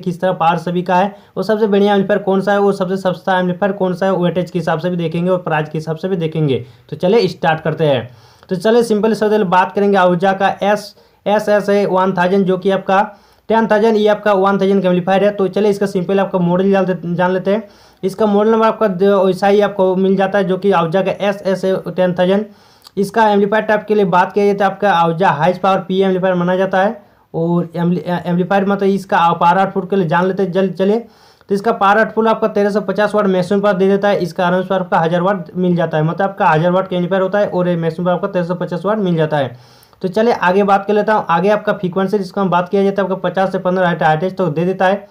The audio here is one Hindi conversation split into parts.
किस तरह पार सभी का है वो सबसे बढ़िया एम्पलीफायर कौन सा है वो सबसे सस्ता एम्पलीफायर कौन सा है वेटेज के हिसाब से भी देखेंगे और प्राइस के हिसाब से भी देखेंगे तो चले स्टार्ट करते हैं तो चले सिंपल सबसे बात करेंगे आहूजा का एस एस एस है वन थाउजेंड जो कि आपका टेन थाउजेंड ये आपका वन थाउजेंड का एम्पलीफायर है तो चले इसका सिंपल आपका मॉडल जान लेते हैं इसका मॉडल नंबर आपका वैसा ही आपको मिल जाता है जो कि आहूजा का एस एस है टेन थाउजेंड इसका एम्पलीफायर टाइप के लिए बात किया जाए तो आपका Ahuja highs power P amplifier माना जाता है और एम्पलीफायर मतलब तो इसका पावर आउटपुट के लिए जान लेते जल चले तो इसका पावर आउटपुट आपका तेरह सौ पचास वाट मैक्सिमम पर दे देता है इसका आराम से आपका हज़ार वाट मिल जाता है मतलब आपका हज़ार वाट का एम्पलीफायर होता है और मैक्सिमम पर आपका तेरह सौ पचास वाट मिल जाता है तो चले आगे बात कर लेता हूँ आगे आपका फ्रीक्वेंसी जिसका हम बात किया जाता है आपका पचास से पंद्रह हाइट हाइटेज तो दे देता है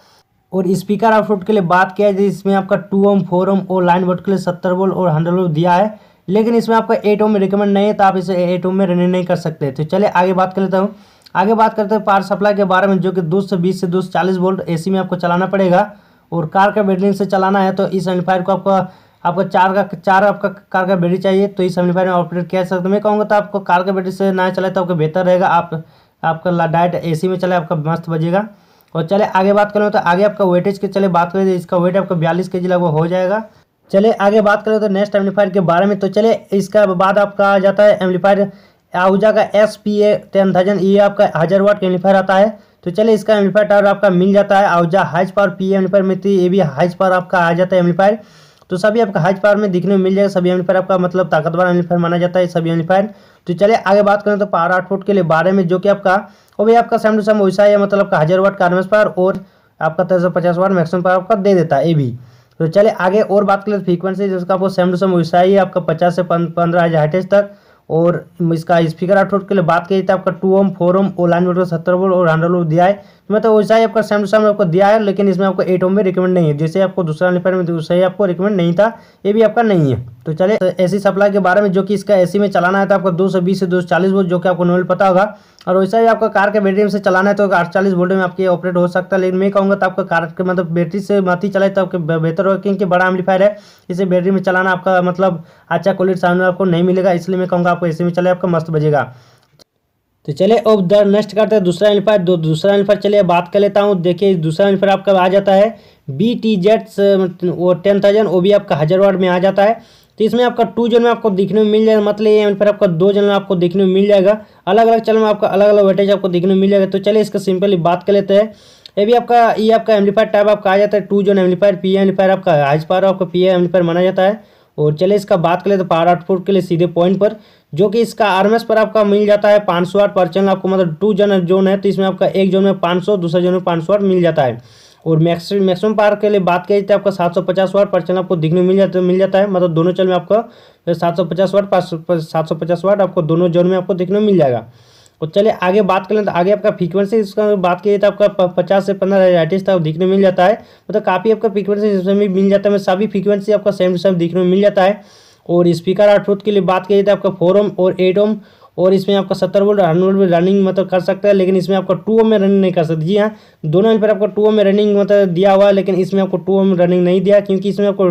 और स्पीकर आउटपुट के लिए बात किया जाए इसमें आपका टू ओम फोर ओम और लाइन वोट के लिए सत्तर वोल्ट और हंड्रेड वोल्ट दिया है लेकिन इसमें आपका एट ओम रिकमेंड नहीं है तो आप इसे एट ओम में रनिंग नहीं कर सकते तो चलिए आगे बात कर लेता हूँ आगे बात करते हैं पावर सप्लाई के बारे में जो कि दो से बीस से दो वोल्ट ए में आपको चलाना पड़ेगा और कार का बैटरी से चलाना है तो इस एम्पलीफायर को आपको आपको चार का चार आपका कार का बैटरी चाहिए तो इस एम्पलीफायर में ऑपरेट किया सकते मैं कहूँगा तो आपको कार का बैटरी से ना चलाए तो आपको बेहतर रहेगा आप आपका डायरेक्ट ए में चले आपका मस्त बजेगा और चले आगे बात करें तो आगे आपका वेटेज के चले बात करें इसका वेट आपका बयालीस के जी लगभग हो जाएगा चले आगे बात करें तो नेक्स्ट एम्पलीफायर के बारे में तो चले इसका बाद आपका आ जाता है एम्पलीफायर आहूजा का S P A ten thousand ये आपका हज़ार वाट का एम्पलीफायर आता है तो चलिए इसका एम्पलीफायर टावर आपका मिल जाता है Ahuja highs power P amplifier मिलती है ये भी हाइज पावर आपका आ जाता है एम्पलीफायर तो सभी आपका हाइज पावर में दिखने में मिल जाएगा सभी एम्पलीफायर आपका मतलब ताकतवर एम्पलीफायर माना जाता है सभी एम्पलीफायर तो चलिए आगे बात करें तो पावर आउटपुट के लिए बारे में जो कि आपका वो भी आपका सेम टू सेम वैसा है मतलब आपका हज़ार वाट कार्मेस पावर और आपका तेरह सौ पचास वाट मैक्सिमम पावर आपका दे देता है ये भी तो चलिए आगे और बात करें फ्रीक्वेंसी तो जिसका आपको सेम टू सेम वैसा ही आपका पचास से पंद्रह हज़ार हाइटेज तक और इसका स्पीकर आउटपुट के लिए बात की जाए तो आपका टू ओम फोर ओम और लाइन वोल्ट सत्तर वोल्ट और हंड्रेड वोल्ट दिया है तो मतलब वैसा ही आपका सैमसंग सामने आपको दिया है लेकिन इसमें आपको एट ओम में रिकमेंड नहीं है जैसे आपको दूसरा अनपेयर में तो वैसा ही आपको रिकमेंड नहीं था ये भी आपका नहीं है तो चलिए तो एसी सप्लाई के बारे में जो कि इसका एसी में चलाना है तो आपको 220 से 240 वोल्ट जो कि आपको नॉर्मल पता होगा और वैसा ही आपका कार के बैटरी से चलाना है तो अड़चालीस वोल्ट में आपके ऑपरेट हो सकता है लेकिन मैं कहूँगा तो आपका कार के मतलब बैटरी से मत ही चलाए तो आपके बेहतर होगा क्योंकि बड़ा एम्पलीफायर है इसे बैटरी में चलाना आपका मतलब अच्छा क्वालिटी साउंड आपको नहीं मिलेगा इसलिए मैं कहूँगा आपको सी में चलाए आपका मस्त बजेगा तो चलिए अब नेक्स्ट करते हैं दूसरा एल्फायर दो दूसरा एल्फायर चलिए बात कर लेता हूँ देखिए दूसरा एल्फायर आपका आ जाता है बी टी जेट्स वो टेन थाउजेंड वो भी आपका हज़ार वाट में आ जाता है तो इसमें आपका टू जोन में आपको देखने में मिल जाएगा मतलब ये पर आपका दो जोन में आपको देखने में मिल जाएगा अलग अलग चैनल में आपका अलग अलग वेटेज आपको देखने में मिल जाएगा तो चलिए इसका सिंपली बात कर लेते हैं ये भी आपका ये आपका एम्पलीफायर टाइप आपका आ जाता है two zone amplifier P amplifier आपका हाइज पावर आपका पी एम्पलीफायर माना जाता है और चलिए इसका बात कर ले तो पावर आउटपुट के लिए सीधे पॉइंट पर जो कि इसका आरएमएस पर आपका मिल जाता है पाँच सौ आठ पर चैनल आपको मतलब टू जोन जोन है तो इसमें आपका एक जोन में सौ दूसरे जोन में पाँच सौ आठ मिल जाता है और मैक्स मैक्सिमम पावर के लिए बात करें जाए तो आपका सात सौ पचास वाट पर चैनल आपको दिखने मिल जाता मिल जाता है मतलब दोनों चैनल में आपका सात सौ पचास वाट सात सौ पचास वाट आपको दोनों जोन में आपको देखने मिल जाएगा और चलिए आगे बात करें तो आगे आपका फ्रीक्वेंसी इसका बात किया तो आपका पचास से पंद्रह हज़ार आर्टिस्ट आपको दिखने मिल जाता है मतलब काफ़ी आपका फ्रीक्वेंसी जिसमें भी मिल जाता है मतलब सभी फ्रीक्वेंसी आपका सेम टू सेम दिखने मिल जाता है और स्पीकर आउटपुट के लिए बात की जाए तो आपका फोर ओम और एट ओम और इसमें आपका सत्तर वोल्ट हंड्रेड वोल्ट में रनिंग मतलब कर सकता है लेकिन इसमें आपका टू में रनिंग नहीं कर सकते जी हाँ दोनों पर आपको टू में रनिंग मतलब दिया हुआ है लेकिन इसमें आपको टू में रनिंग नहीं दिया क्योंकि इसमें आपको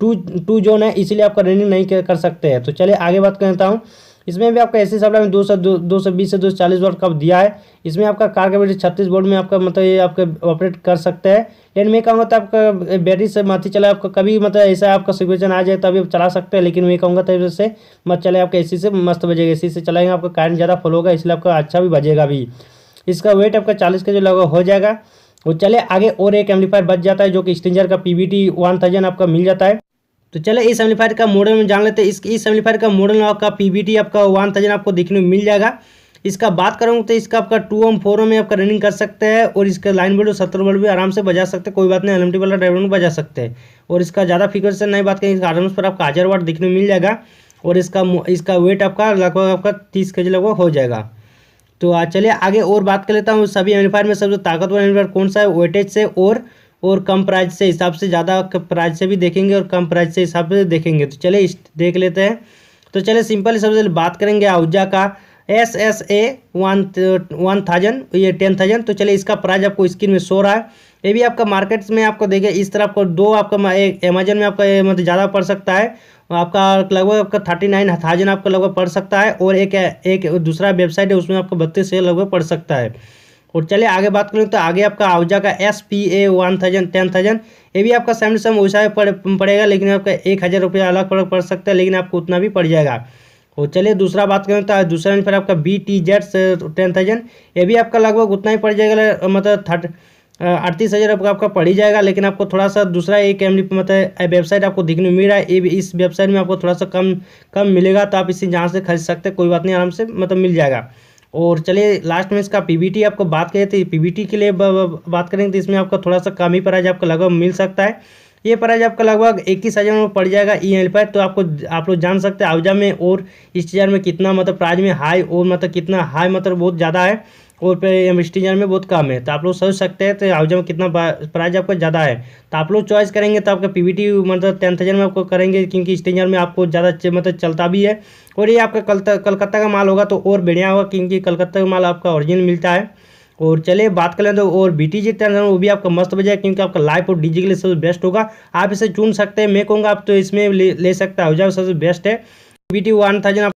टू टू जोन है इसीलिए आपका रनिंग नहीं कर सकते हैं तो चलिए आगे बात करता हूँ इसमें भी आपका एसी सप्लाई में दो सौ दो सौ बीस से दो सौ चालीस वोल्ट का दिया है इसमें आपका कार का बैटरी छत्तीस वोल्ट में आपका मतलब ये आपके ऑपरेट कर सकते हैं लेकिन मैं कहूँगा तो आपका बैटरी से मत चला आपका कभी मतलब ऐसा आपका सिचुएशन आ जाए तभी आप चला सकते हैं लेकिन मैं कहूँगा तब तो से मत चले आपका ए से मस्त बजेगा ए से चलाएंगे आपका करंट ज़्यादा फॉलो होगा इसलिए आपका अच्छा भी बजेगा अभी इसका वेट आपका चालीस के जो लगभग हो जाएगा वो चले आगे और एक एम्पलीफायर बच जाता है जो कि स्टेंजर का पी वन थाउजेंड आपका मिल जाता है तो चले इस एम्पलीफायर का मॉडल में जान लेते हैं इस इस एम्पलीफायर का मॉडल आपका पीबीटी आपका वन थाउजेंड आपको देखने में मिल जाएगा इसका बात करूँ तो इसका आपका टू ओम फोर ओम में आपका रनिंग कर सकते हैं और इसका लाइन बोल्ट सत्तर बोल्ट भी आराम से बजा सकते हैं कोई बात नहीं एलएमटी वाला ड्राइवर में बजा सकते हैं और इसका ज़्यादा फिगर से नहीं बात करें इसका आराम पर आपका हज़ार वाट देखने में मिल जाएगा और इसका इसका वेट आपका लगभग आपका तीस के जी लगभग हो जाएगा तो चलिए आगे और बात कर लेता हूँ सभी एम्पलीफायर में सबसे ताकतवर एम्पलीफायर कौन सा है वेटेज से और और कम प्राइस से हिसाब से ज़्यादा प्राइस से भी देखेंगे और कम प्राइस से हिसाब से देखेंगे तो चलिए देख लेते हैं तो चलिए सिंपल सबसे बात करेंगे आहूजा का S S A one one thousand ये टेन थाउजेंड तो चलिए इसका प्राइस आपको स्क्रीन में शो रहा है ये भी आपका मार्केट्स में आपको देखिए इस तरह आपको दो आपका अमेजन में आपका मतलब ज़्यादा पड़ सकता है आपका लगभग आपका थर्टी नाइन थाउजेंड आपका लगभग पड़ सकता है और एक एक दूसरा वेबसाइट है उसमें आपको बत्तीस से लगभग पड़ सकता है और चलिए आगे बात करें तो आगे आपका आवजा का S P A one thousand ten thousand ये भी आपका सेम सेम वैसा पड़ेगा लेकिन आपका एक हज़ार रुपया अलग पड़ पड़ सकता है लेकिन आपको उतना भी पड़ जाएगा और चलिए दूसरा बात करें तो दूसरा फिर आपका B T Z ten thousand ये भी आपका लगभग उतना ही पड़ जाएगा मतलब थर्ट अड़तीस हज़ार रुपये आपका पड़ ही जाएगा लेकिन आपको थोड़ा सा दूसरा एक एम मतलब वेबसाइट आपको देखने में मिल रहा है इस वेबसाइट में आपको थोड़ा सा कम कम मिलेगा तो आप इसी जहाँ से खरीद सकते हैं कोई बात नहीं आराम से मतलब मिल जाएगा और चलिए लास्ट में इसका पीबीटी आपको बात करें तो पीबीटी के लिए बात करेंगे तो इसमें आपका थोड़ा सा कम ही प्राइज आपको लगभग मिल सकता है ये प्राइज आपका लगभग इक्कीस हज़ार में पड़ जाएगा ई e एल पर तो आपको आप लोग जान सकते हैं आवजा में और इस चीज़ में कितना मतलब प्राइज में हाई और मतलब कितना हाई मतलब बहुत ज़्यादा है और एमस्टीजन में बहुत कम है तो आप लोग सोच सकते हैं तो हाउजा में कितना प्राइस आपका ज़्यादा है तो आप लोग चॉइस करेंगे तो आपका पीवीटी मतलब टेन थाउजेंड में आपको करेंगे क्योंकि स्टेजर में आपको ज़्यादा मतलब चलता भी है और ये आपका कलकत्ता का माल होगा तो और बढ़िया होगा क्योंकि कलकत्ता का माल आपका ऑरिजिनल मिलता है और चलिए बात कर लें तो और बी टी जी वो भी आपका मस्त बजाय क्योंकि आपका लाइफ और डीजी के लिए सबसे बेस्ट होगा आप इसे चुन सकते हैं मैं कहूँगा आप तो इसमें ले, ले सकते हैं हाउजा सबसे बेस्ट है बी टी वन थाउजेंड